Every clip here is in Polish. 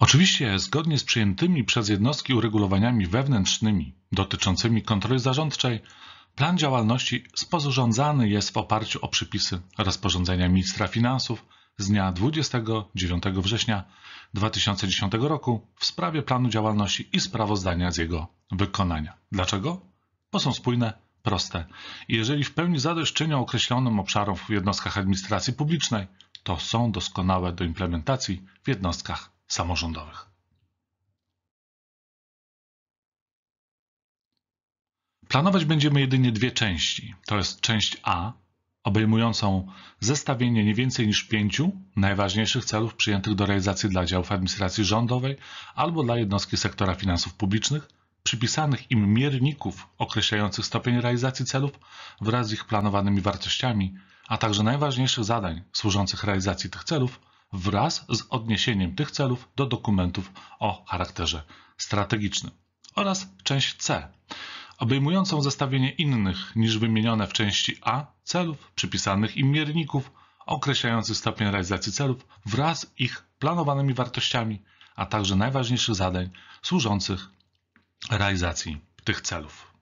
Oczywiście, zgodnie z przyjętymi przez jednostki uregulowaniami wewnętrznymi dotyczącymi kontroli zarządczej, plan działalności sporządzany jest w oparciu o przepisy rozporządzenia ministra finansów z dnia 29 września 2010 roku w sprawie planu działalności i sprawozdania z jego wykonania. Dlaczego? Bo są spójne, proste. I jeżeli w pełni zadośćczynią określonym obszarom w jednostkach administracji publicznej, to są doskonałe do implementacji w jednostkach samorządowych. Planować będziemy jedynie dwie części. To jest część A, obejmującą zestawienie nie więcej niż pięciu najważniejszych celów przyjętych do realizacji dla działów administracji rządowej albo dla jednostki sektora finansów publicznych, przypisanych im mierników określających stopień realizacji celów wraz z ich planowanymi wartościami, a także najważniejszych zadań służących realizacji tych celów wraz z odniesieniem tych celów do dokumentów o charakterze strategicznym. Oraz część C, obejmującą zestawienie innych niż wymienione w części A celów, przypisanych im mierników, określających stopień realizacji celów wraz z ich planowanymi wartościami, a także najważniejszych zadań służących realizacji tych celów.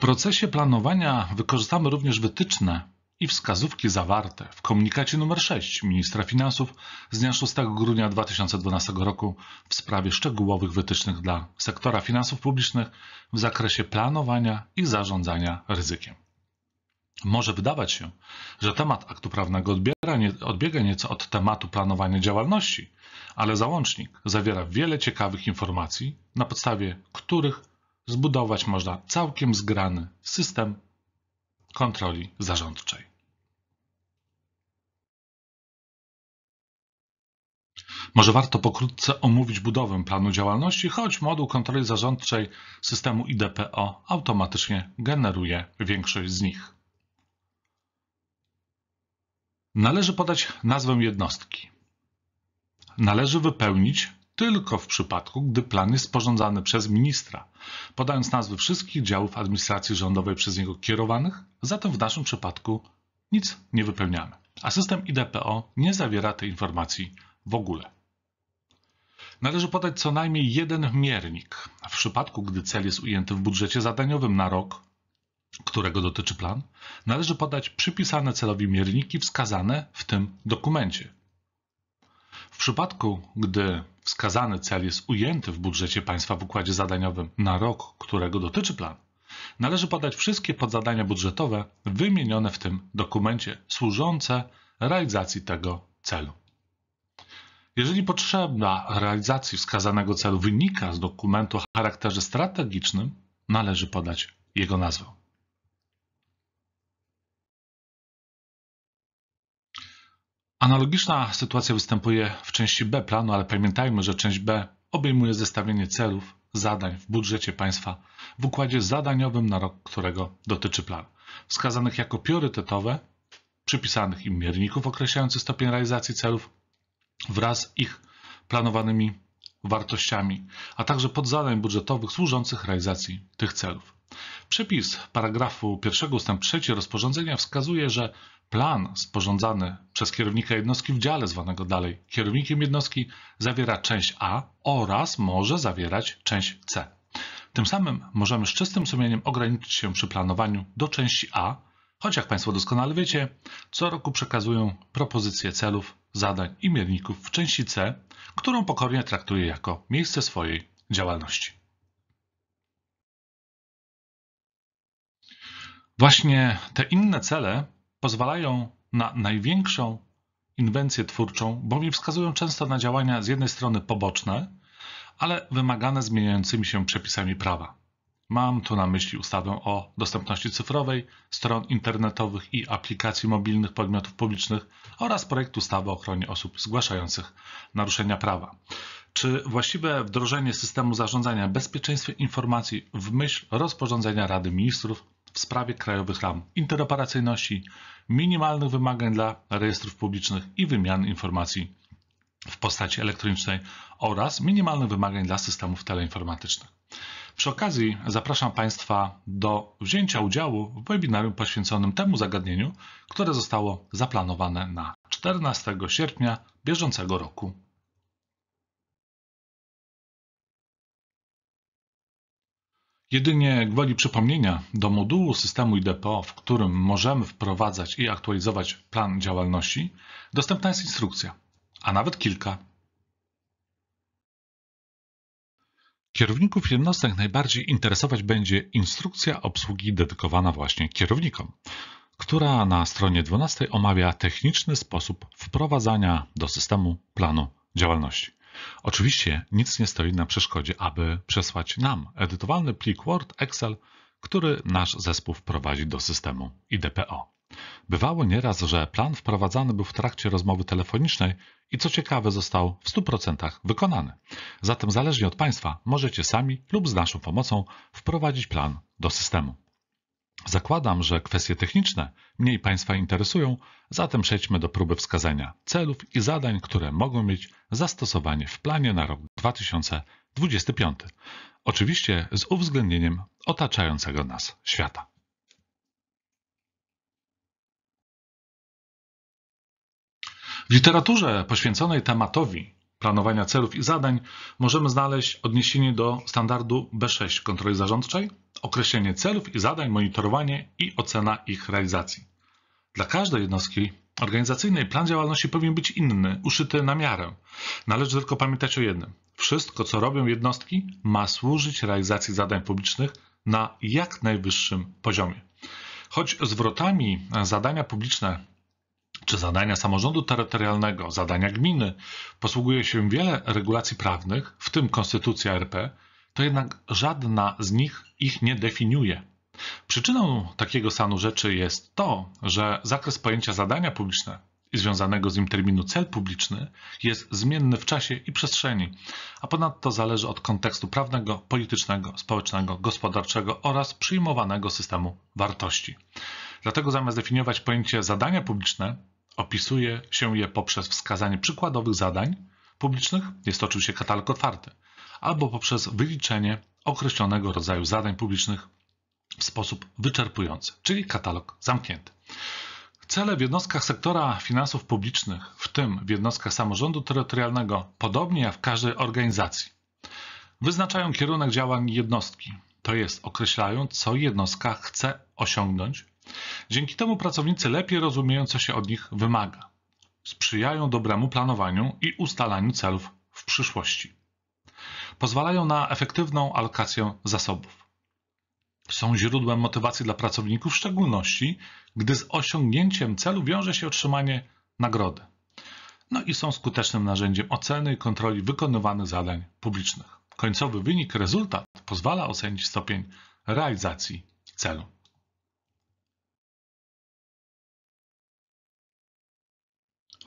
procesie planowania wykorzystamy również wytyczne i wskazówki zawarte w komunikacie nr 6 ministra finansów z dnia 6 grudnia 2012 roku w sprawie szczegółowych wytycznych dla sektora finansów publicznych w zakresie planowania i zarządzania ryzykiem. Może wydawać się, że temat aktu prawnego odbiera, odbiega nieco od tematu planowania działalności, ale załącznik zawiera wiele ciekawych informacji, na podstawie których zbudować można całkiem zgrany system kontroli zarządczej. Może warto pokrótce omówić budowę planu działalności, choć moduł kontroli zarządczej systemu IDPO automatycznie generuje większość z nich. Należy podać nazwę jednostki. Należy wypełnić tylko w przypadku, gdy plan jest sporządzany przez ministra, podając nazwy wszystkich działów administracji rządowej przez niego kierowanych, zatem w naszym przypadku nic nie wypełniamy, a system IDPO nie zawiera tej informacji w ogóle. Należy podać co najmniej jeden miernik. W przypadku, gdy cel jest ujęty w budżecie zadaniowym na rok, którego dotyczy plan, należy podać przypisane celowi mierniki wskazane w tym dokumencie. W przypadku, gdy wskazany cel jest ujęty w budżecie państwa w układzie zadaniowym na rok, którego dotyczy plan, należy podać wszystkie podzadania budżetowe wymienione w tym dokumencie, służące realizacji tego celu. Jeżeli potrzebna realizacji wskazanego celu wynika z dokumentu o charakterze strategicznym, należy podać jego nazwę. Analogiczna sytuacja występuje w części B planu, ale pamiętajmy, że część B obejmuje zestawienie celów, zadań w budżecie państwa w układzie zadaniowym na rok, którego dotyczy plan, wskazanych jako priorytetowe, przypisanych im mierników określających stopień realizacji celów wraz z ich planowanymi wartościami, a także podzadań budżetowych służących realizacji tych celów. Przepis paragrafu 1 ust. 3 rozporządzenia wskazuje, że Plan sporządzany przez kierownika jednostki w dziale zwanego dalej kierownikiem jednostki zawiera część A oraz może zawierać część C. Tym samym możemy z czystym sumieniem ograniczyć się przy planowaniu do części A, choć jak Państwo doskonale wiecie, co roku przekazują propozycje celów, zadań i mierników w części C, którą pokornie traktuje jako miejsce swojej działalności. Właśnie te inne cele pozwalają na największą inwencję twórczą, bowiem wskazują często na działania z jednej strony poboczne, ale wymagane zmieniającymi się przepisami prawa. Mam tu na myśli ustawę o dostępności cyfrowej, stron internetowych i aplikacji mobilnych podmiotów publicznych oraz projekt ustawy o ochronie osób zgłaszających naruszenia prawa. Czy właściwe wdrożenie systemu zarządzania bezpieczeństwem informacji w myśl rozporządzenia Rady Ministrów w sprawie krajowych ram interoperacyjności, minimalnych wymagań dla rejestrów publicznych i wymian informacji w postaci elektronicznej oraz minimalnych wymagań dla systemów teleinformatycznych. Przy okazji zapraszam Państwa do wzięcia udziału w webinarium poświęconym temu zagadnieniu, które zostało zaplanowane na 14 sierpnia bieżącego roku. Jedynie gwoli przypomnienia, do modułu systemu IDPO, w którym możemy wprowadzać i aktualizować plan działalności, dostępna jest instrukcja, a nawet kilka. Kierowników jednostek najbardziej interesować będzie instrukcja obsługi dedykowana właśnie kierownikom, która na stronie 12 omawia techniczny sposób wprowadzania do systemu planu działalności. Oczywiście nic nie stoi na przeszkodzie, aby przesłać nam edytowalny plik Word, Excel, który nasz zespół wprowadzi do systemu IDPO. Bywało nieraz, że plan wprowadzany był w trakcie rozmowy telefonicznej i co ciekawe został w 100% wykonany. Zatem zależnie od Państwa możecie sami lub z naszą pomocą wprowadzić plan do systemu. Zakładam, że kwestie techniczne mniej Państwa interesują, zatem przejdźmy do próby wskazania celów i zadań, które mogą mieć zastosowanie w planie na rok 2025. Oczywiście z uwzględnieniem otaczającego nas świata. W literaturze poświęconej tematowi planowania celów i zadań możemy znaleźć odniesienie do standardu B6 kontroli zarządczej określenie celów i zadań, monitorowanie i ocena ich realizacji. Dla każdej jednostki organizacyjnej plan działalności powinien być inny, uszyty na miarę. Należy tylko pamiętać o jednym. Wszystko, co robią jednostki, ma służyć realizacji zadań publicznych na jak najwyższym poziomie. Choć zwrotami zadania publiczne czy zadania samorządu terytorialnego, zadania gminy posługuje się wiele regulacji prawnych, w tym Konstytucja RP, to jednak żadna z nich ich nie definiuje. Przyczyną takiego stanu rzeczy jest to, że zakres pojęcia zadania publiczne i związanego z nim terminu cel publiczny jest zmienny w czasie i przestrzeni, a ponadto zależy od kontekstu prawnego, politycznego, społecznego, gospodarczego oraz przyjmowanego systemu wartości. Dlatego zamiast definiować pojęcie zadania publiczne, opisuje się je poprzez wskazanie przykładowych zadań publicznych, jest to oczywiście katalog otwarty, albo poprzez wyliczenie określonego rodzaju zadań publicznych w sposób wyczerpujący, czyli katalog zamknięty. Cele w jednostkach sektora finansów publicznych, w tym w jednostkach samorządu terytorialnego, podobnie jak w każdej organizacji, wyznaczają kierunek działań jednostki, to jest określają, co jednostka chce osiągnąć. Dzięki temu pracownicy lepiej rozumieją, co się od nich wymaga. Sprzyjają dobremu planowaniu i ustalaniu celów w przyszłości pozwalają na efektywną alokację zasobów. Są źródłem motywacji dla pracowników, w szczególności gdy z osiągnięciem celu wiąże się otrzymanie nagrody. No i są skutecznym narzędziem oceny i kontroli wykonywanych zadań publicznych. Końcowy wynik, rezultat pozwala ocenić stopień realizacji celu.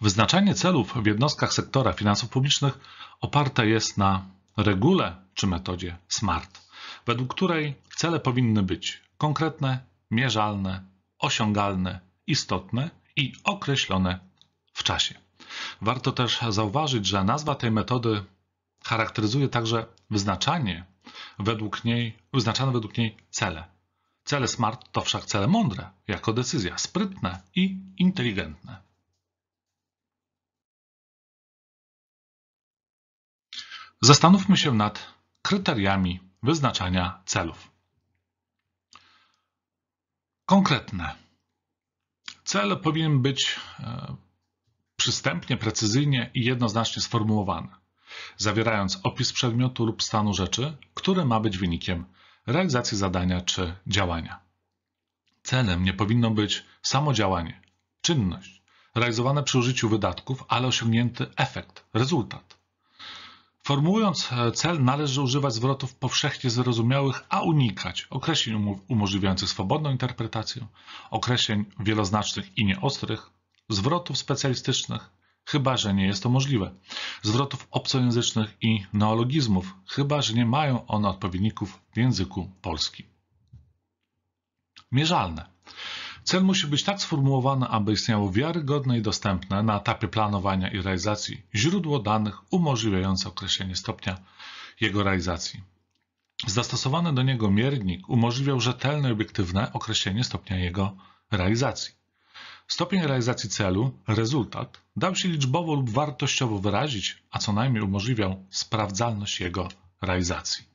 Wyznaczanie celów w jednostkach sektora finansów publicznych oparte jest na regule czy metodzie SMART, według której cele powinny być konkretne, mierzalne, osiągalne, istotne i określone w czasie. Warto też zauważyć, że nazwa tej metody charakteryzuje także wyznaczanie według niej, wyznaczane według niej cele. Cele smart to wszak cele mądre, jako decyzja, sprytne i inteligentne. Zastanówmy się nad kryteriami wyznaczania celów. Konkretne. Cel powinien być e, przystępnie, precyzyjnie i jednoznacznie sformułowany, zawierając opis przedmiotu lub stanu rzeczy, który ma być wynikiem realizacji zadania czy działania. Celem nie powinno być samo działanie, czynność, realizowane przy użyciu wydatków, ale osiągnięty efekt, rezultat. Formułując e, cel, należy używać zwrotów powszechnie zrozumiałych, a unikać określeń umożliwiających swobodną interpretację, określeń wieloznacznych i nieostrych, zwrotów specjalistycznych, chyba że nie jest to możliwe, zwrotów obcojęzycznych i neologizmów, chyba że nie mają one odpowiedników w języku polskim. Mierzalne. Cel musi być tak sformułowany, aby istniało wiarygodne i dostępne na etapie planowania i realizacji źródło danych umożliwiające określenie stopnia jego realizacji. Zastosowany do niego miernik umożliwiał rzetelne i obiektywne określenie stopnia jego realizacji. Stopień realizacji celu, rezultat, dał się liczbowo lub wartościowo wyrazić, a co najmniej umożliwiał sprawdzalność jego realizacji.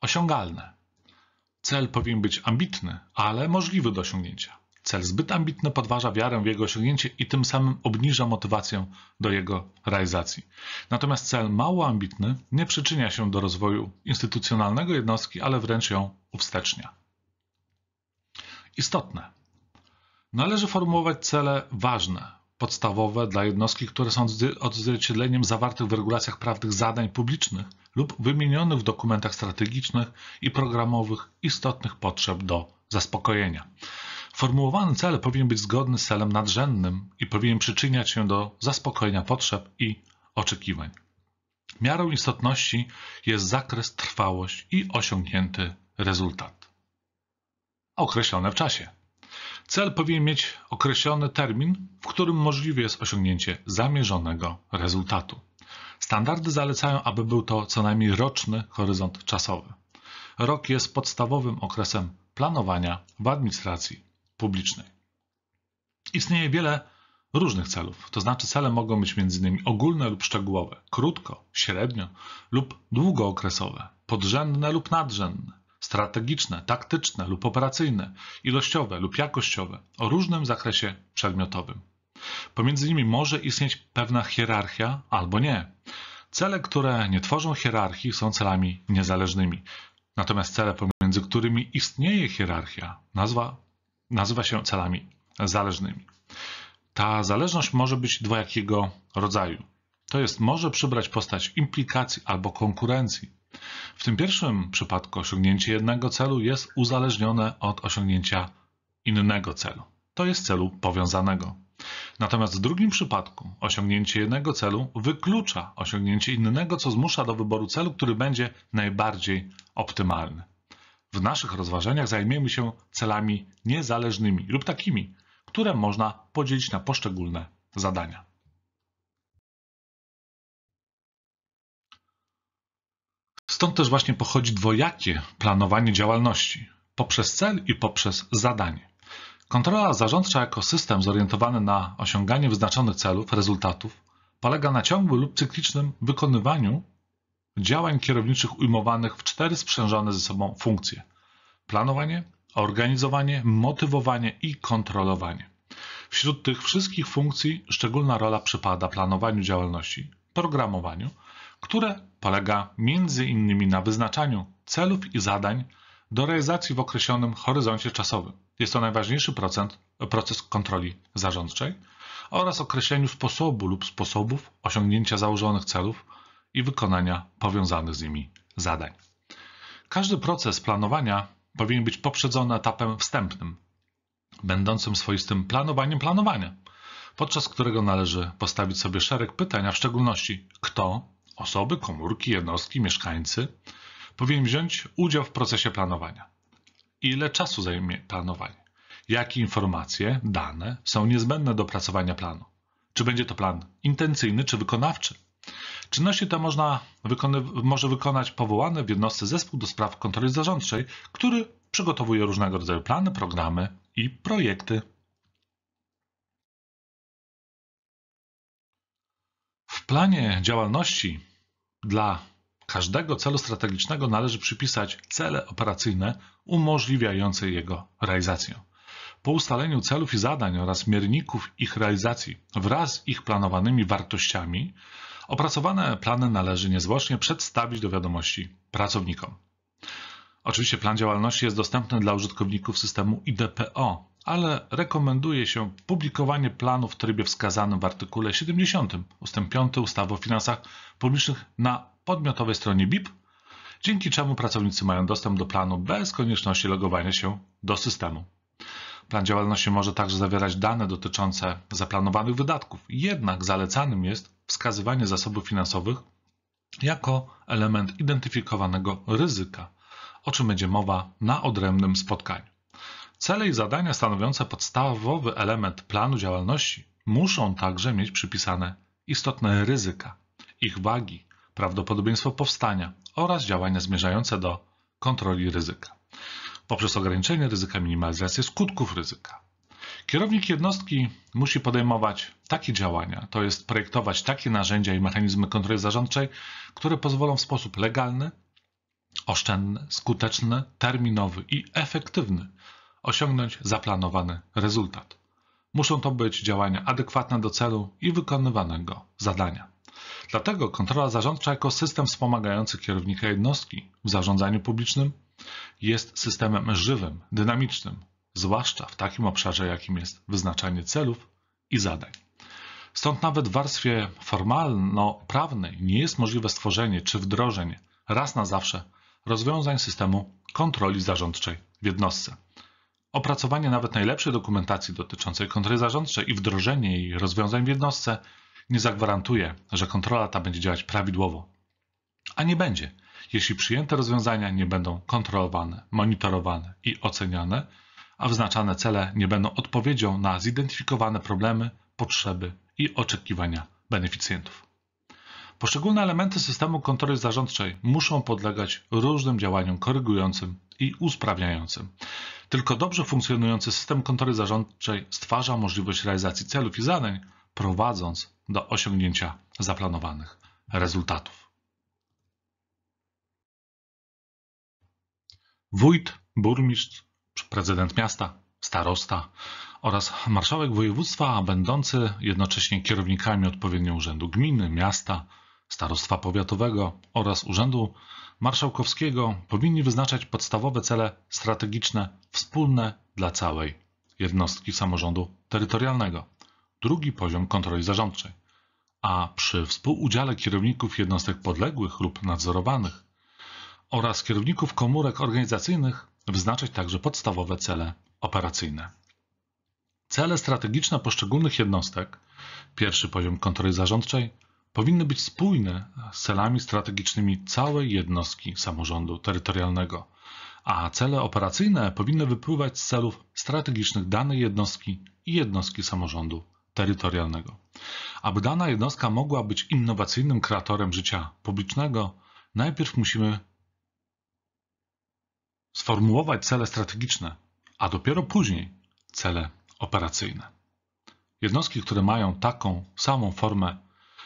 Osiągalne. Cel powinien być ambitny, ale możliwy do osiągnięcia. Cel zbyt ambitny podważa wiarę w jego osiągnięcie i tym samym obniża motywację do jego realizacji. Natomiast cel mało ambitny nie przyczynia się do rozwoju instytucjonalnego jednostki, ale wręcz ją uwstecznia. Istotne. Należy formułować cele ważne, podstawowe dla jednostki, które są odzwierciedleniem zawartych w regulacjach prawnych zadań publicznych lub wymienionych w dokumentach strategicznych i programowych istotnych potrzeb do zaspokojenia. Formułowany cel powinien być zgodny z celem nadrzędnym i powinien przyczyniać się do zaspokojenia potrzeb i oczekiwań. Miarą istotności jest zakres, trwałość i osiągnięty rezultat. Określone w czasie. Cel powinien mieć określony termin, w którym możliwe jest osiągnięcie zamierzonego rezultatu. Standardy zalecają, aby był to co najmniej roczny horyzont czasowy. Rok jest podstawowym okresem planowania w administracji publicznej. Istnieje wiele różnych celów, to znaczy cele mogą być m.in. ogólne lub szczegółowe, krótko, średnio lub długookresowe, podrzędne lub nadrzędne, strategiczne, taktyczne lub operacyjne, ilościowe lub jakościowe o różnym zakresie przedmiotowym. Pomiędzy nimi może istnieć pewna hierarchia albo nie. Cele, które nie tworzą hierarchii, są celami niezależnymi. Natomiast cele, pomiędzy którymi istnieje hierarchia, nazwa, nazywa się celami zależnymi. Ta zależność może być dwojakiego rodzaju. To jest, może przybrać postać implikacji albo konkurencji. W tym pierwszym przypadku osiągnięcie jednego celu jest uzależnione od osiągnięcia innego celu. To jest celu powiązanego. Natomiast w drugim przypadku osiągnięcie jednego celu wyklucza osiągnięcie innego, co zmusza do wyboru celu, który będzie najbardziej optymalny. W naszych rozważaniach zajmiemy się celami niezależnymi lub takimi, które można podzielić na poszczególne zadania. Stąd też właśnie pochodzi dwojakie planowanie działalności poprzez cel i poprzez zadanie. Kontrola zarządcza jako system zorientowany na osiąganie wyznaczonych celów, rezultatów, polega na ciągłym lub cyklicznym wykonywaniu działań kierowniczych ujmowanych w cztery sprzężone ze sobą funkcje: planowanie, organizowanie, motywowanie i kontrolowanie. Wśród tych wszystkich funkcji szczególna rola przypada planowaniu działalności, programowaniu, które polega m.in. na wyznaczaniu celów i zadań do realizacji w określonym horyzoncie czasowym. Jest to najważniejszy procent, proces kontroli zarządczej oraz określeniu sposobu lub sposobów osiągnięcia założonych celów i wykonania powiązanych z nimi zadań. Każdy proces planowania powinien być poprzedzony etapem wstępnym, będącym swoistym planowaniem planowania, podczas którego należy postawić sobie szereg pytań, a w szczególności kto, osoby, komórki, jednostki, mieszkańcy, powinien wziąć udział w procesie planowania. Ile czasu zajmie planowanie? Jakie informacje, dane są niezbędne do opracowania planu? Czy będzie to plan intencyjny czy wykonawczy? Czynności te można może wykonać powołany w jednostce zespół do spraw kontroli zarządczej, który przygotowuje różnego rodzaju plany, programy i projekty. W planie działalności dla Każdego celu strategicznego należy przypisać cele operacyjne umożliwiające jego realizację. Po ustaleniu celów i zadań oraz mierników ich realizacji wraz z ich planowanymi wartościami, opracowane plany należy niezwłocznie przedstawić do wiadomości pracownikom. Oczywiście plan działalności jest dostępny dla użytkowników systemu IDPO, ale rekomenduje się publikowanie planu w trybie wskazanym w artykule 70 ust. 5 ustawy o finansach publicznych na podmiotowej stronie BIP, dzięki czemu pracownicy mają dostęp do planu bez konieczności logowania się do systemu. Plan działalności może także zawierać dane dotyczące zaplanowanych wydatków, jednak zalecanym jest wskazywanie zasobów finansowych jako element identyfikowanego ryzyka, o czym będzie mowa na odrębnym spotkaniu. Cele i zadania stanowiące podstawowy element planu działalności muszą także mieć przypisane istotne ryzyka, ich wagi, prawdopodobieństwo powstania oraz działania zmierzające do kontroli ryzyka poprzez ograniczenie ryzyka, minimalizację skutków ryzyka. Kierownik jednostki musi podejmować takie działania, to jest projektować takie narzędzia i mechanizmy kontroli zarządczej, które pozwolą w sposób legalny, oszczędny, skuteczny, terminowy i efektywny osiągnąć zaplanowany rezultat. Muszą to być działania adekwatne do celu i wykonywanego zadania. Dlatego kontrola zarządcza jako system wspomagający kierownika jednostki w zarządzaniu publicznym jest systemem żywym, dynamicznym, zwłaszcza w takim obszarze, jakim jest wyznaczanie celów i zadań. Stąd nawet w warstwie formalno-prawnej nie jest możliwe stworzenie czy wdrożenie raz na zawsze rozwiązań systemu kontroli zarządczej w jednostce. Opracowanie nawet najlepszej dokumentacji dotyczącej kontroli zarządczej i wdrożenie jej rozwiązań w jednostce nie zagwarantuje, że kontrola ta będzie działać prawidłowo. A nie będzie, jeśli przyjęte rozwiązania nie będą kontrolowane, monitorowane i oceniane, a wyznaczane cele nie będą odpowiedzią na zidentyfikowane problemy, potrzeby i oczekiwania beneficjentów. Poszczególne elementy systemu kontroli zarządczej muszą podlegać różnym działaniom korygującym i usprawniającym. Tylko dobrze funkcjonujący system kontroli zarządczej stwarza możliwość realizacji celów i zadań, prowadząc do osiągnięcia zaplanowanych rezultatów. Wójt, burmistrz, prezydent miasta, starosta oraz marszałek województwa, będący jednocześnie kierownikami odpowiednio urzędu gminy, miasta, starostwa powiatowego oraz urzędu marszałkowskiego, powinni wyznaczać podstawowe cele strategiczne wspólne dla całej jednostki samorządu terytorialnego drugi poziom kontroli zarządczej, a przy współudziale kierowników jednostek podległych lub nadzorowanych oraz kierowników komórek organizacyjnych wyznaczać także podstawowe cele operacyjne. Cele strategiczne poszczególnych jednostek, pierwszy poziom kontroli zarządczej, powinny być spójne z celami strategicznymi całej jednostki samorządu terytorialnego, a cele operacyjne powinny wypływać z celów strategicznych danej jednostki i jednostki samorządu terytorialnego. Aby dana jednostka mogła być innowacyjnym kreatorem życia publicznego, najpierw musimy sformułować cele strategiczne, a dopiero później cele operacyjne. Jednostki, które mają taką samą formę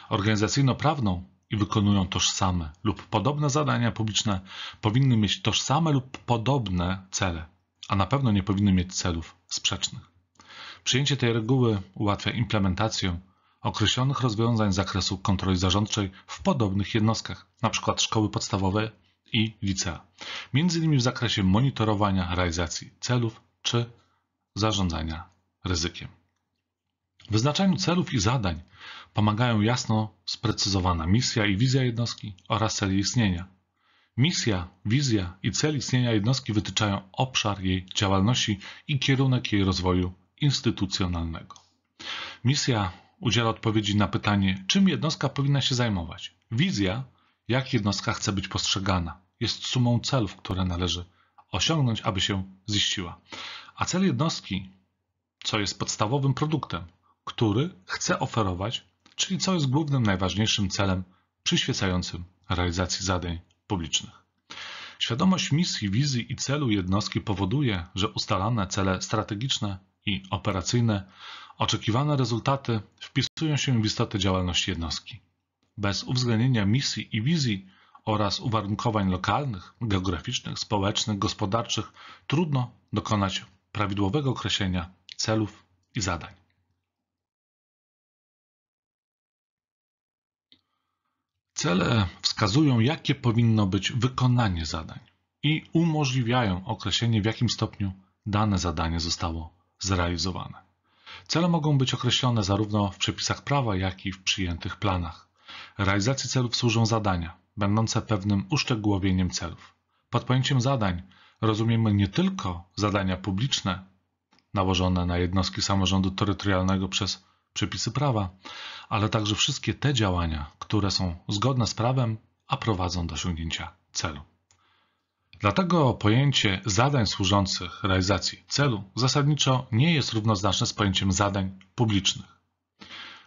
organizacyjno-prawną i wykonują tożsame lub podobne zadania publiczne, powinny mieć tożsame lub podobne cele, a na pewno nie powinny mieć celów sprzecznych. Przyjęcie tej reguły ułatwia implementację określonych rozwiązań z zakresu kontroli zarządczej w podobnych jednostkach, np. szkoły podstawowe i licea, między innymi w zakresie monitorowania realizacji celów czy zarządzania ryzykiem. W wyznaczaniu celów i zadań pomagają jasno sprecyzowana misja i wizja jednostki oraz cel jej istnienia. Misja, wizja i cel istnienia jednostki wytyczają obszar jej działalności i kierunek jej rozwoju instytucjonalnego. Misja udziela odpowiedzi na pytanie, czym jednostka powinna się zajmować. Wizja, jak jednostka chce być postrzegana, jest sumą celów, które należy osiągnąć, aby się ziściła. A cel jednostki, co jest podstawowym produktem, który chce oferować, czyli co jest głównym, najważniejszym celem przyświecającym realizacji zadań publicznych. Świadomość misji, wizji i celu jednostki powoduje, że ustalane cele strategiczne i operacyjne, oczekiwane rezultaty wpisują się w istotę działalności jednostki. Bez uwzględnienia misji i wizji oraz uwarunkowań lokalnych, geograficznych, społecznych, gospodarczych trudno dokonać prawidłowego określenia celów i zadań. Cele wskazują, jakie powinno być wykonanie zadań i umożliwiają określenie, w jakim stopniu dane zadanie zostało zrealizowane. Cele mogą być określone zarówno w przepisach prawa, jak i w przyjętych planach. Realizacji celów służą zadania, będące pewnym uszczegółowieniem celów. Pod pojęciem zadań rozumiemy nie tylko zadania publiczne, nałożone na jednostki samorządu terytorialnego przez przepisy prawa, ale także wszystkie te działania, które są zgodne z prawem, a prowadzą do osiągnięcia celu. Dlatego pojęcie zadań służących realizacji celu zasadniczo nie jest równoznaczne z pojęciem zadań publicznych.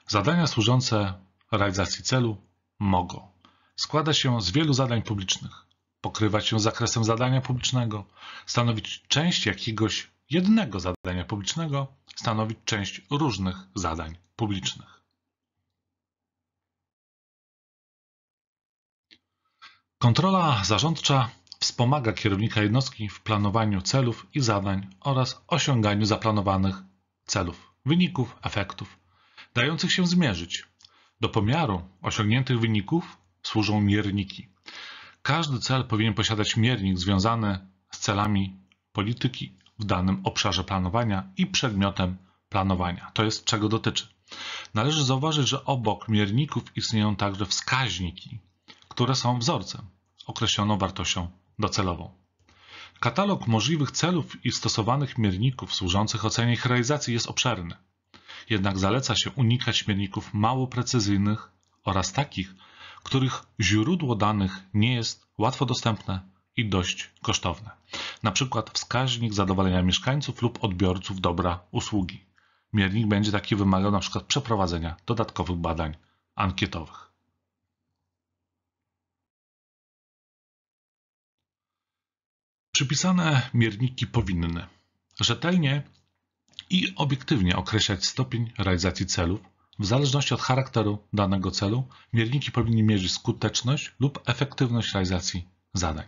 Zadania służące realizacji celu mogą składać się z wielu zadań publicznych, pokrywać się zakresem zadania publicznego, stanowić część jakiegoś jednego zadania publicznego, stanowić część różnych zadań publicznych. Kontrola zarządcza Wspomaga kierownika jednostki w planowaniu celów i zadań oraz osiąganiu zaplanowanych celów, wyników, efektów, dających się zmierzyć. Do pomiaru osiągniętych wyników służą mierniki. Każdy cel powinien posiadać miernik związany z celami polityki w danym obszarze planowania i przedmiotem planowania. To jest czego dotyczy. Należy zauważyć, że obok mierników istnieją także wskaźniki, które są wzorcem, określoną wartością docelową. Katalog możliwych celów i stosowanych mierników służących ocenie ich realizacji jest obszerny. Jednak zaleca się unikać mierników mało precyzyjnych oraz takich, których źródło danych nie jest łatwo dostępne i dość kosztowne. Na przykład wskaźnik zadowolenia mieszkańców lub odbiorców dobra usługi. Miernik będzie taki wymagał np. przeprowadzenia dodatkowych badań ankietowych. Przypisane mierniki powinny rzetelnie i obiektywnie określać stopień realizacji celów. W zależności od charakteru danego celu, mierniki powinny mierzyć skuteczność lub efektywność realizacji zadań.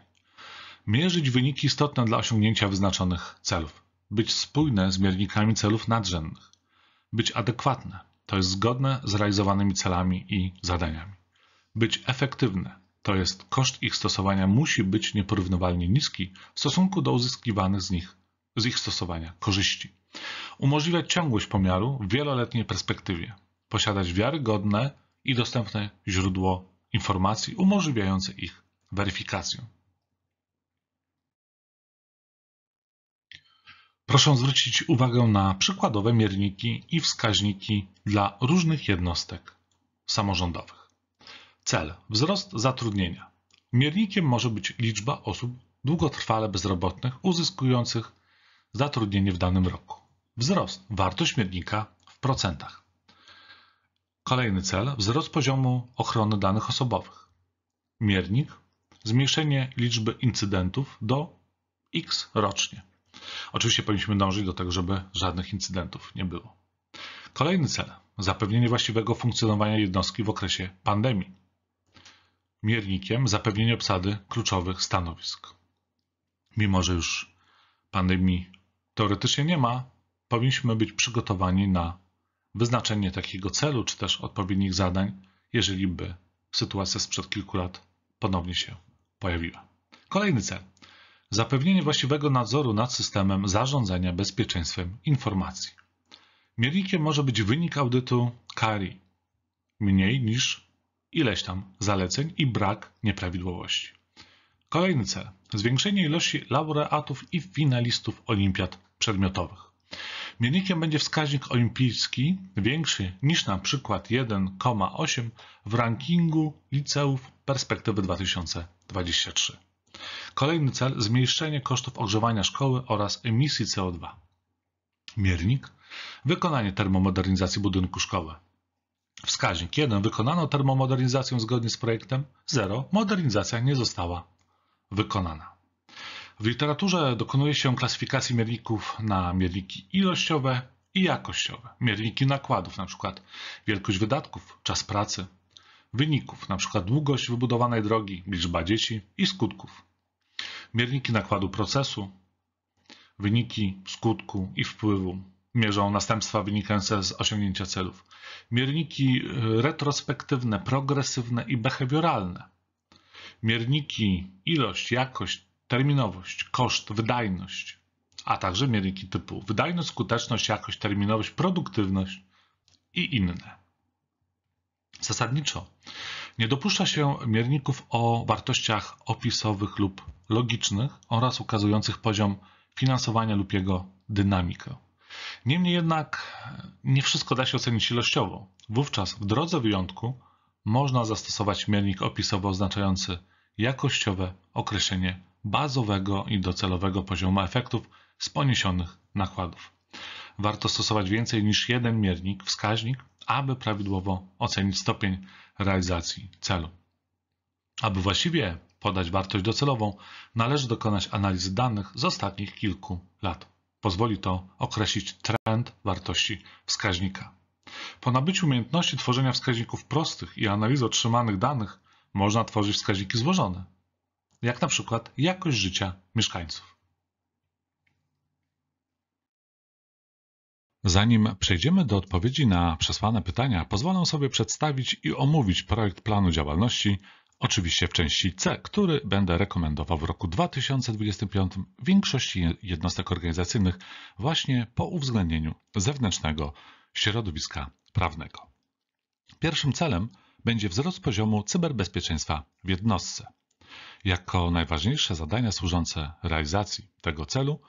Mierzyć wyniki istotne dla osiągnięcia wyznaczonych celów. Być spójne z miernikami celów nadrzędnych. Być adekwatne, to jest zgodne z realizowanymi celami i zadaniami. Być efektywne, to jest koszt ich stosowania musi być nieporównywalnie niski w stosunku do uzyskiwanych z nich z ich stosowania korzyści. Umożliwiać ciągłość pomiaru w wieloletniej perspektywie, posiadać wiarygodne i dostępne źródło informacji umożliwiające ich weryfikację. Proszę zwrócić uwagę na przykładowe mierniki i wskaźniki dla różnych jednostek samorządowych. Cel wzrost zatrudnienia. Miernikiem może być liczba osób długotrwale bezrobotnych uzyskujących zatrudnienie w danym roku. Wzrost wartość miernika w procentach. Kolejny cel wzrost poziomu ochrony danych osobowych. Miernik zmniejszenie liczby incydentów do x rocznie. Oczywiście powinniśmy dążyć do tego, żeby żadnych incydentów nie było. Kolejny cel zapewnienie właściwego funkcjonowania jednostki w okresie pandemii miernikiem zapewnienie obsady kluczowych stanowisk. Mimo, że już pandemii teoretycznie nie ma, powinniśmy być przygotowani na wyznaczenie takiego celu czy też odpowiednich zadań, jeżeli by sytuacja sprzed kilku lat ponownie się pojawiła. Kolejny cel. Zapewnienie właściwego nadzoru nad systemem zarządzania bezpieczeństwem informacji. Miernikiem może być wynik audytu KRI, mniej niż ileś tam zaleceń i brak nieprawidłowości. Kolejny cel zwiększenie ilości laureatów i finalistów olimpiad przedmiotowych. Miernikiem będzie wskaźnik olimpijski większy niż na przykład 1,8 w rankingu liceów perspektywy 2023. Kolejny cel zmniejszenie kosztów ogrzewania szkoły oraz emisji CO2. Miernik wykonanie termomodernizacji budynku szkoły Wskaźnik 1. Wykonano termomodernizację zgodnie z projektem. 0. Modernizacja nie została wykonana. W literaturze dokonuje się klasyfikacji mierników na mierniki ilościowe i jakościowe. Mierniki nakładów, np. wielkość wydatków, czas pracy, wyników, np. długość wybudowanej drogi, liczba dzieci i skutków. Mierniki nakładu procesu, wyniki skutku i wpływu mierzą następstwa wynikające z osiągnięcia celów. Mierniki y, retrospektywne, progresywne i behawioralne. Mierniki ilość, jakość, terminowość, koszt, wydajność, a także mierniki typu wydajność, skuteczność, jakość, terminowość, produktywność i inne. Zasadniczo nie dopuszcza się mierników o wartościach opisowych lub logicznych oraz ukazujących poziom finansowania lub jego dynamikę. Niemniej jednak nie wszystko da się ocenić ilościowo. Wówczas w drodze wyjątku można zastosować miernik opisowy oznaczający jakościowe określenie bazowego i docelowego poziomu efektów z poniesionych nakładów. Warto stosować więcej niż jeden miernik, wskaźnik, aby prawidłowo ocenić stopień realizacji celu. Aby właściwie podać wartość docelową, należy dokonać analizy danych z ostatnich kilku lat. Pozwoli to określić trend wartości wskaźnika. Po nabyciu umiejętności tworzenia wskaźników prostych i analizy otrzymanych danych można tworzyć wskaźniki złożone, jak na przykład jakość życia mieszkańców. Zanim przejdziemy do odpowiedzi na przesłane pytania, pozwolę sobie przedstawić i omówić projekt planu działalności Oczywiście w części C, który będę rekomendował w roku 2025 większości jednostek organizacyjnych właśnie po uwzględnieniu zewnętrznego środowiska prawnego. Pierwszym celem będzie wzrost poziomu cyberbezpieczeństwa w jednostce. Jako najważniejsze zadania służące realizacji tego celu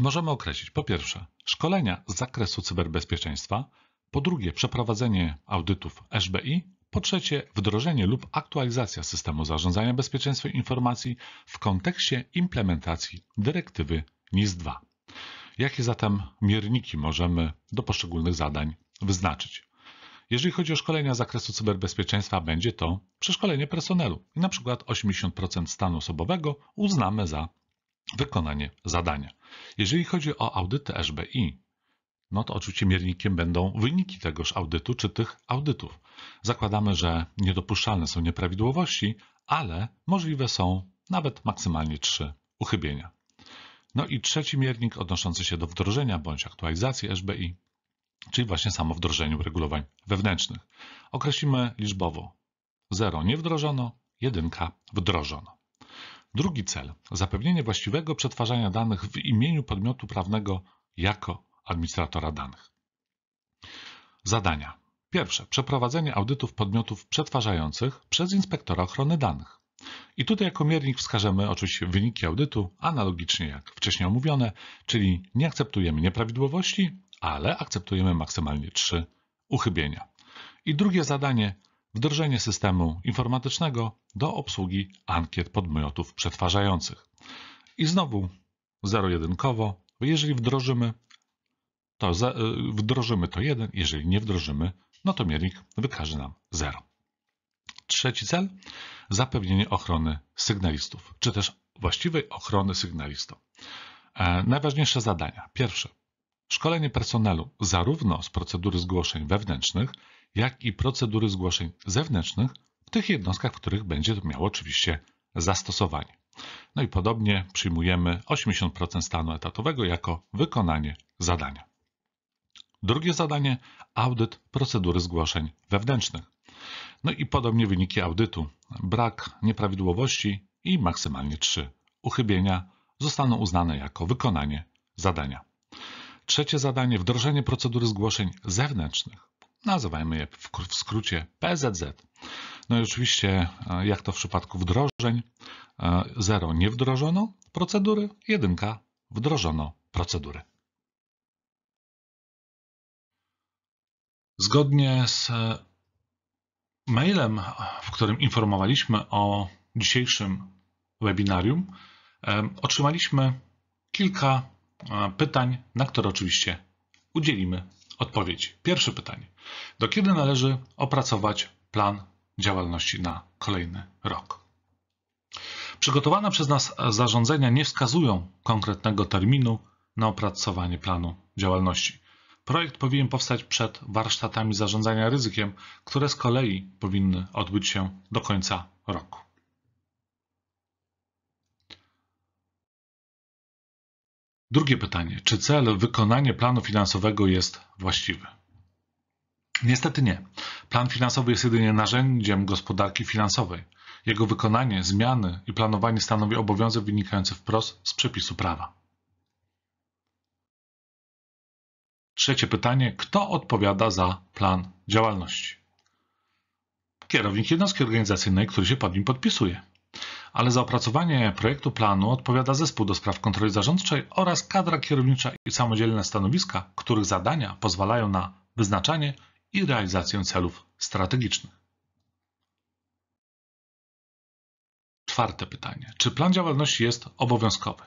możemy określić po pierwsze szkolenia z zakresu cyberbezpieczeństwa, po drugie przeprowadzenie audytów SBI po trzecie, wdrożenie lub aktualizacja systemu zarządzania bezpieczeństwem informacji w kontekście implementacji dyrektywy NIS 2. Jakie zatem mierniki możemy do poszczególnych zadań wyznaczyć? Jeżeli chodzi o szkolenia z zakresu cyberbezpieczeństwa, będzie to przeszkolenie personelu. I na przykład 80% stanu osobowego uznamy za wykonanie zadania. Jeżeli chodzi o audyty SBI, no to oczywiście miernikiem będą wyniki tegoż audytu czy tych audytów. Zakładamy, że niedopuszczalne są nieprawidłowości, ale możliwe są nawet maksymalnie trzy uchybienia. No i trzeci miernik odnoszący się do wdrożenia bądź aktualizacji SBI, czyli właśnie samo wdrożeniu regulowań wewnętrznych. Określimy liczbowo 0 nie wdrożono, 1 wdrożono. Drugi cel zapewnienie właściwego przetwarzania danych w imieniu podmiotu prawnego jako administratora danych. Zadania. Pierwsze. Przeprowadzenie audytów podmiotów przetwarzających przez inspektora ochrony danych. I tutaj jako miernik wskażemy oczywiście wyniki audytu, analogicznie jak wcześniej omówione, czyli nie akceptujemy nieprawidłowości, ale akceptujemy maksymalnie trzy uchybienia. I drugie zadanie wdrożenie systemu informatycznego do obsługi ankiet podmiotów przetwarzających. I znowu zero-jedynkowo, jeżeli wdrożymy to e, wdrożymy to 1, jeżeli nie wdrożymy, no to miernik wykaże nam 0. Trzeci cel, zapewnienie ochrony sygnalistów, czy też właściwej ochrony sygnalistów. E, najważniejsze zadania. Pierwsze, szkolenie personelu zarówno z procedury zgłoszeń wewnętrznych, jak i procedury zgłoszeń zewnętrznych w tych jednostkach, w których będzie to miało oczywiście zastosowanie. No i podobnie przyjmujemy 80% stanu etatowego jako wykonanie zadania. Drugie zadanie audyt procedury zgłoszeń wewnętrznych. No i podobnie wyniki audytu. Brak nieprawidłowości i maksymalnie trzy uchybienia zostaną uznane jako wykonanie zadania. Trzecie zadanie wdrożenie procedury zgłoszeń zewnętrznych. Nazywajmy je w skrócie PZZ. No i oczywiście, e, jak to w przypadku wdrożeń, 0 e, nie wdrożono procedury, 1 wdrożono procedury. Zgodnie z e, mailem, w którym informowaliśmy o dzisiejszym webinarium, e, otrzymaliśmy kilka e, pytań, na które oczywiście udzielimy odpowiedzi. Pierwsze pytanie. Do kiedy należy opracować plan działalności na kolejny rok? Przygotowane przez nas zarządzenia nie wskazują konkretnego terminu na opracowanie planu działalności. Projekt powinien powstać przed warsztatami zarządzania ryzykiem, które z kolei powinny odbyć się do końca roku. Drugie pytanie: czy cel wykonania planu finansowego jest właściwy? Niestety nie. Plan finansowy jest jedynie narzędziem gospodarki finansowej. Jego wykonanie, zmiany i planowanie stanowi obowiązek wynikający wprost z przepisu prawa. Trzecie pytanie: kto odpowiada za plan działalności? Kierownik jednostki organizacyjnej, który się pod nim podpisuje. Ale za opracowanie projektu planu odpowiada zespół do spraw kontroli zarządczej oraz kadra kierownicza i samodzielne stanowiska, których zadania pozwalają na wyznaczanie i realizację celów strategicznych. Czwarte pytanie: czy plan działalności jest obowiązkowy?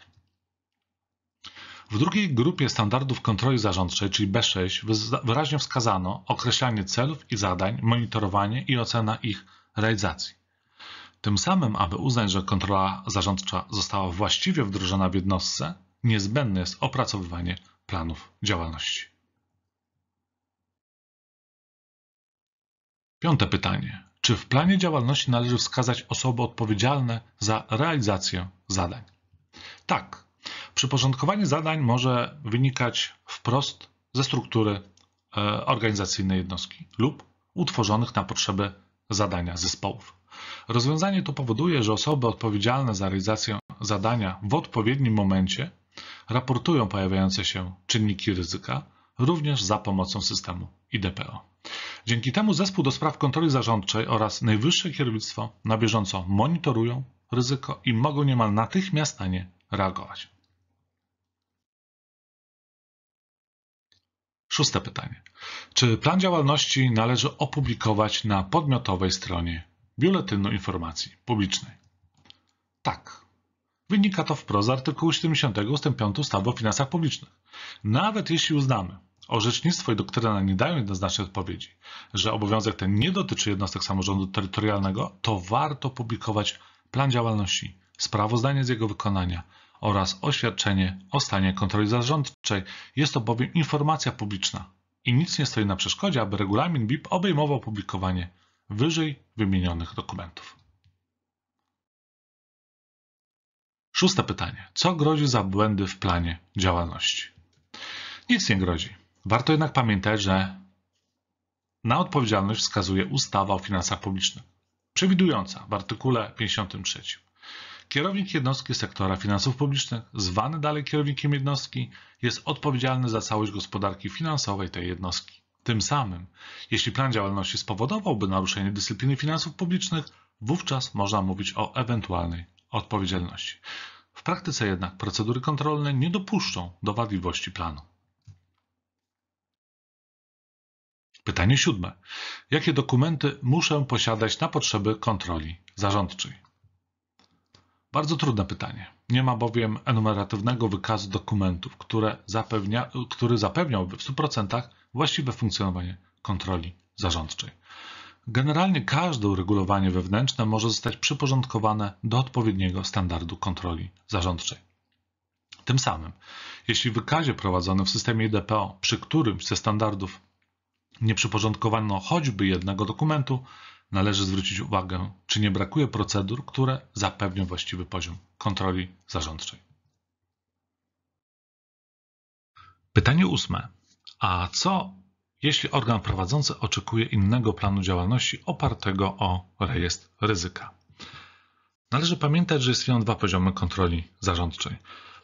W drugiej grupie standardów kontroli zarządczej, czyli B6, wyraźnie wskazano określanie celów i zadań, monitorowanie i ocena ich realizacji. Tym samym, aby uznać, że kontrola zarządcza została właściwie wdrożona w jednostce, niezbędne jest opracowywanie planów działalności. Piąte pytanie. Czy w planie działalności należy wskazać osoby odpowiedzialne za realizację zadań? Tak, Przyporządkowanie zadań może wynikać wprost ze struktury e, organizacyjnej jednostki lub utworzonych na potrzeby zadania zespołów. Rozwiązanie to powoduje, że osoby odpowiedzialne za realizację zadania w odpowiednim momencie raportują pojawiające się czynniki ryzyka, również za pomocą systemu IDPO. Dzięki temu zespół do spraw kontroli zarządczej oraz najwyższe kierownictwo na bieżąco monitorują ryzyko i mogą niemal natychmiast na nie reagować. Szóste pytanie. Czy plan działalności należy opublikować na podmiotowej stronie Biuletynu Informacji Publicznej? Tak. Wynika to wprost z artykułu 70 ust. 5 ustawy o finansach publicznych. Nawet jeśli uznamy, orzecznictwo i doktryna nie dają jednoznacznej odpowiedzi, że obowiązek ten nie dotyczy jednostek samorządu terytorialnego, to warto publikować plan działalności, sprawozdanie z jego wykonania, oraz oświadczenie o stanie kontroli zarządczej. Jest to bowiem informacja publiczna i nic nie stoi na przeszkodzie, aby regulamin BIP obejmował publikowanie wyżej wymienionych dokumentów. Szóste pytanie. Co grozi za błędy w planie działalności? Nic nie grozi. Warto jednak pamiętać, że na odpowiedzialność wskazuje ustawa o finansach publicznych, przewidująca w artykule 53 Kierownik jednostki sektora finansów publicznych, zwany dalej kierownikiem jednostki, jest odpowiedzialny za całość gospodarki finansowej tej jednostki. Tym samym, jeśli plan działalności spowodowałby naruszenie dyscypliny finansów publicznych, wówczas można mówić o ewentualnej odpowiedzialności. W praktyce jednak procedury kontrolne nie dopuszczą do wadliwości planu. Pytanie siódme. Jakie dokumenty muszę posiadać na potrzeby kontroli zarządczej? Bardzo trudne pytanie. Nie ma bowiem enumeratywnego wykazu dokumentów, które zapewnia, który zapewniałby w 100% właściwe funkcjonowanie kontroli zarządczej. Generalnie każde uregulowanie wewnętrzne może zostać przyporządkowane do odpowiedniego standardu kontroli zarządczej. Tym samym, jeśli w wykazie prowadzonym w systemie IDPO, przy którymś ze standardów nie przyporządkowano choćby jednego dokumentu, należy zwrócić uwagę, czy nie brakuje procedur, które zapewnią właściwy poziom kontroli zarządczej. Pytanie ósme. A co, jeśli organ prowadzący oczekuje innego planu działalności opartego o rejestr ryzyka? Należy pamiętać, że istnieją dwa poziomy kontroli zarządczej.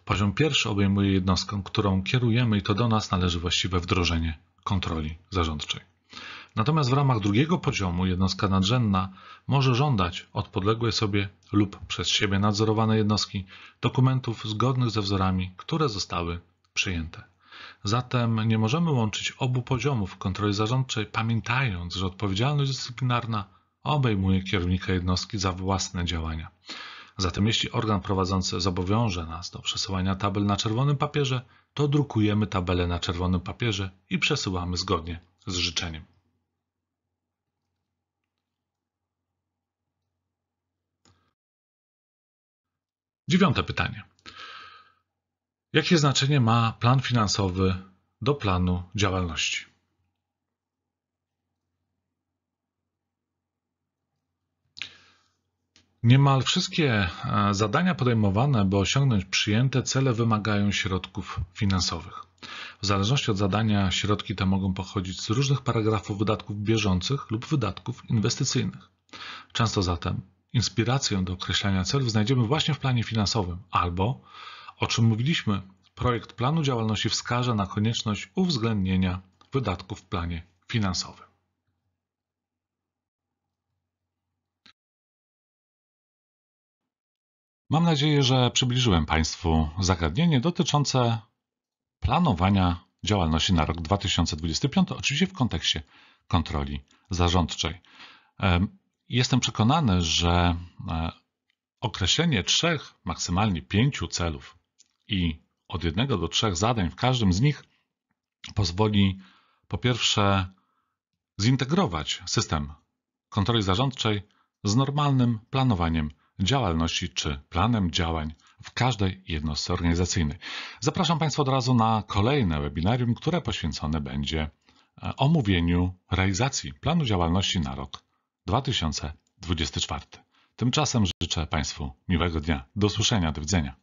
Poziom pierwszy obejmuje jednostkę, którą kierujemy i to do nas należy właściwe wdrożenie kontroli zarządczej. Natomiast w ramach drugiego poziomu jednostka nadrzędna może żądać od podległej sobie lub przez siebie nadzorowanej jednostki dokumentów zgodnych ze wzorami, które zostały przyjęte. Zatem nie możemy łączyć obu poziomów kontroli zarządczej, pamiętając, że odpowiedzialność dyscyplinarna obejmuje kierownika jednostki za własne działania. Zatem jeśli organ prowadzący zobowiąże nas do przesyłania tabel na czerwonym papierze, to drukujemy tabelę na czerwonym papierze i przesyłamy zgodnie z życzeniem. Dziewiąte pytanie. Jakie znaczenie ma plan finansowy do planu działalności? Niemal wszystkie e, zadania podejmowane, by osiągnąć przyjęte cele, wymagają środków finansowych. W zależności od zadania, środki te mogą pochodzić z różnych paragrafów wydatków bieżących lub wydatków inwestycyjnych. Często zatem Inspirację do określania celów znajdziemy właśnie w planie finansowym albo, o czym mówiliśmy, projekt planu działalności wskaże na konieczność uwzględnienia wydatków w planie finansowym. Mam nadzieję, że przybliżyłem Państwu zagadnienie dotyczące planowania działalności na rok 2025, oczywiście w kontekście kontroli zarządczej. Jestem przekonany, że e, określenie trzech, maksymalnie pięciu celów i od jednego do trzech zadań w każdym z nich pozwoli po pierwsze zintegrować system kontroli zarządczej z normalnym planowaniem działalności czy planem działań w każdej jednostce organizacyjnej. Zapraszam Państwa od razu na kolejne webinarium, które poświęcone będzie e, omówieniu realizacji planu działalności na rok 2024. Tymczasem życzę Państwu miłego dnia. Do usłyszenia, do widzenia.